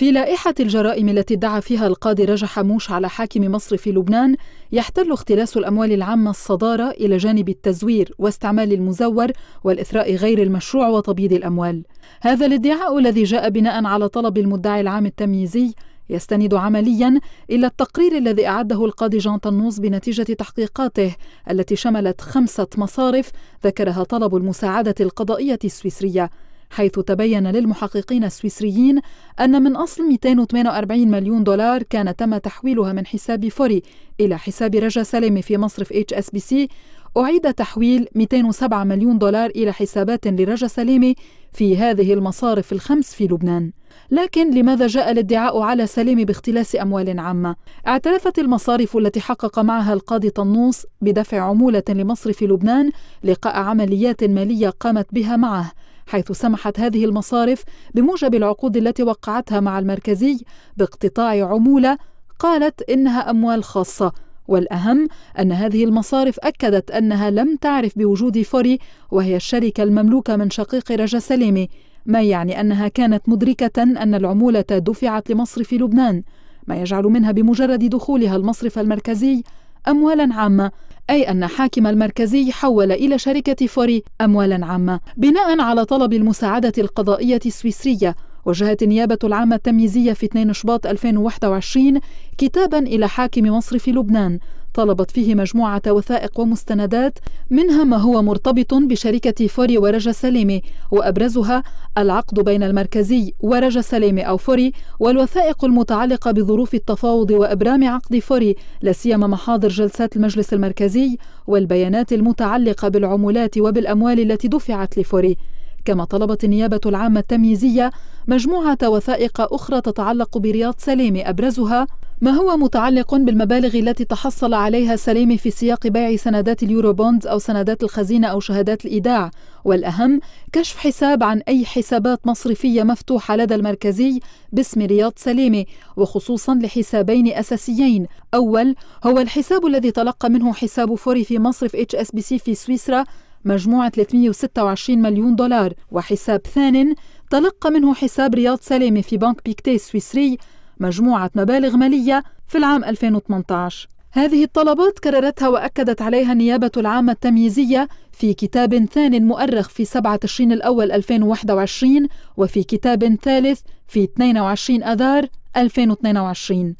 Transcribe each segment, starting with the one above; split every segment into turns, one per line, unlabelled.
في لائحة الجرائم التي ادعى فيها القاضي رجح موش على حاكم مصر في لبنان يحتل اختلاس الأموال العامة الصدارة إلى جانب التزوير واستعمال المزور والإثراء غير المشروع وتبييض الأموال هذا الادعاء الذي جاء بناء على طلب المدعي العام التمييزي يستند عمليا الى التقرير الذي اعده القاضي جان طنوس بنتيجه تحقيقاته التي شملت خمسه مصارف ذكرها طلب المساعده القضائيه السويسريه حيث تبين للمحققين السويسريين أن من أصل 248 مليون دولار كان تم تحويلها من حساب فوري إلى حساب رجا سلامة في مصرف اتش اس بي سي أعيد تحويل 207 مليون دولار إلى حسابات لرجا سليمي في هذه المصارف الخمس في لبنان لكن لماذا جاء الادعاء على سليمي باختلاس أموال عامة؟ اعترفت المصارف التي حقق معها القاضي طنوس بدفع عمولة لمصرف لبنان لقاء عمليات مالية قامت بها معه حيث سمحت هذه المصارف بموجب العقود التي وقعتها مع المركزي باقتطاع عموله قالت انها اموال خاصه والاهم ان هذه المصارف اكدت انها لم تعرف بوجود فوري وهي الشركه المملوكه من شقيق رجا سليمي ما يعني انها كانت مدركه ان العموله دفعت لمصرف لبنان ما يجعل منها بمجرد دخولها المصرف المركزي أموالا عامة أي أن حاكم المركزي حول إلى شركة فوري أموالا عامة بناء على طلب المساعدة القضائية السويسرية وجهت النيابة العامة التمييزية في 2 شباط 2021 كتابا إلى حاكم مصر في لبنان طلبت فيه مجموعة وثائق ومستندات منها ما هو مرتبط بشركة فوري ورجا سليمي وأبرزها العقد بين المركزي ورجا سليمي أو فوري والوثائق المتعلقة بظروف التفاوض وإبرام عقد فوري لاسيما محاضر جلسات المجلس المركزي والبيانات المتعلقة بالعمولات وبالأموال التي دفعت لفوري كما طلبت النيابة العامة التمييزية مجموعة وثائق أخرى تتعلق برياض سليم أبرزها ما هو متعلق بالمبالغ التي تحصل عليها سليم في سياق بيع سندات اليورو بوندز أو سندات الخزينة أو شهادات الإيداع والأهم كشف حساب عن أي حسابات مصرفية مفتوحة لدى المركزي باسم رياض سليم وخصوصا لحسابين أساسيين أول هو الحساب الذي تلقى منه حساب فوري في مصرف اتش اس بي سي في سويسرا مجموع 326 مليون دولار وحساب ثان تلقى منه حساب رياض سلامة في بنك بيكتي السويسري مجموعة مبالغ مالية في العام 2018 هذه الطلبات كررتها وأكدت عليها النيابة العامة التمييزية في كتاب ثان مؤرخ في 7 تشرين الأول 2021 وفي كتاب ثالث في 22 أذار 2022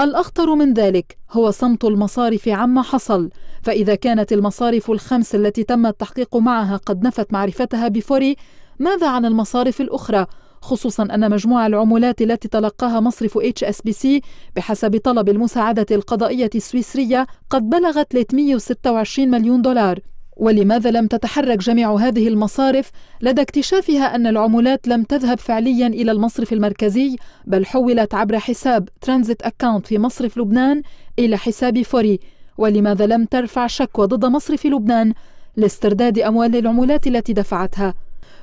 الأخطر من ذلك هو صمت المصارف عما حصل فإذا كانت المصارف الخمس التي تم التحقيق معها قد نفت معرفتها بفوري ماذا عن المصارف الأخرى خصوصا أن مجموع العمولات التي تلقاها مصرف اتش اس بي سي بحسب طلب المساعدة القضائية السويسرية قد بلغت 326 مليون دولار ولماذا لم تتحرك جميع هذه المصارف لدى اكتشافها أن العمولات لم تذهب فعليا إلى المصرف المركزي بل حولت عبر حساب ترانزيت أكاونت في مصرف لبنان إلى حساب فوري ولماذا لم ترفع شكوى ضد مصرف لبنان لاسترداد أموال العمولات التي دفعتها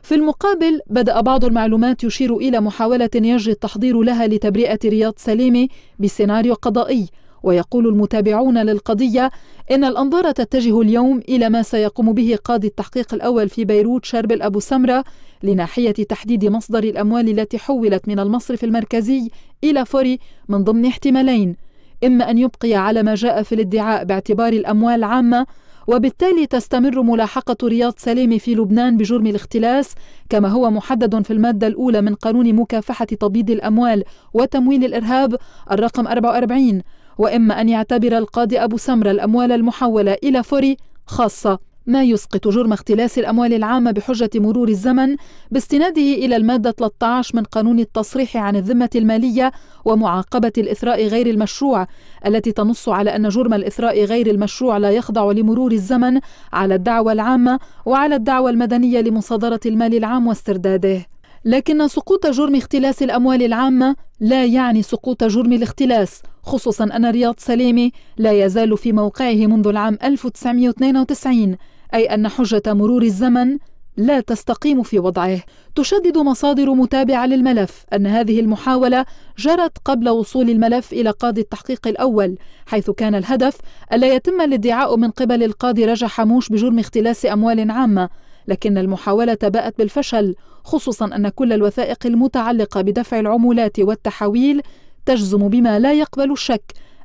في المقابل بدأ بعض المعلومات يشير إلى محاولة يجري التحضير لها لتبرئة رياض سليمة بسيناريو قضائي ويقول المتابعون للقضية إن الأنظار تتجه اليوم إلى ما سيقوم به قاضي التحقيق الأول في بيروت شربل أبو سمرة لناحية تحديد مصدر الأموال التي حولت من المصرف المركزي إلى فوري من ضمن احتمالين إما أن يبقي على ما جاء في الادعاء باعتبار الأموال عامة وبالتالي تستمر ملاحقة رياض سليم في لبنان بجرم الاختلاس كما هو محدد في المادة الأولى من قانون مكافحة تبييض الأموال وتمويل الإرهاب الرقم 44 وإما أن يعتبر القاضي أبو سمرة الأموال المحولة إلى فوري خاصة ما يسقط جرم اختلاس الأموال العامة بحجة مرور الزمن باستناده إلى المادة 13 من قانون التصريح عن الذمة المالية ومعاقبة الإثراء غير المشروع التي تنص على أن جرم الإثراء غير المشروع لا يخضع لمرور الزمن على الدعوى العامة وعلى الدعوى المدنية لمصادرة المال العام واسترداده لكن سقوط جرم اختلاس الأموال العامة لا يعني سقوط جرم الاختلاس خصوصا أن رياض سليمي لا يزال في موقعه منذ العام 1992 أي أن حجة مرور الزمن لا تستقيم في وضعه تشدد مصادر متابعة للملف أن هذه المحاولة جرت قبل وصول الملف إلى قاضي التحقيق الأول حيث كان الهدف ألا يتم الادعاء من قبل القاضي رجا حموش بجرم اختلاس أموال عامة لكن المحاولة باءت بالفشل خصوصا أن كل الوثائق المتعلقة بدفع العمولات والتحويل تجزم بما لا يقبل الشك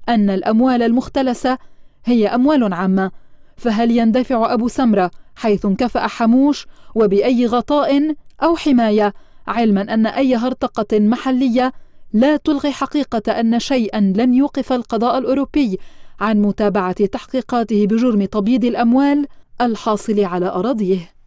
أن الأموال المختلسة هي أموال عامة فهل يندفع أبو سمرة حيث انكفأ حموش وبأي غطاء أو حماية علما أن أي هرطقة محلية لا تلغي حقيقة أن شيئا لن يوقف القضاء الأوروبي عن متابعة تحقيقاته بجرم تبييض الأموال الحاصل على أراضيه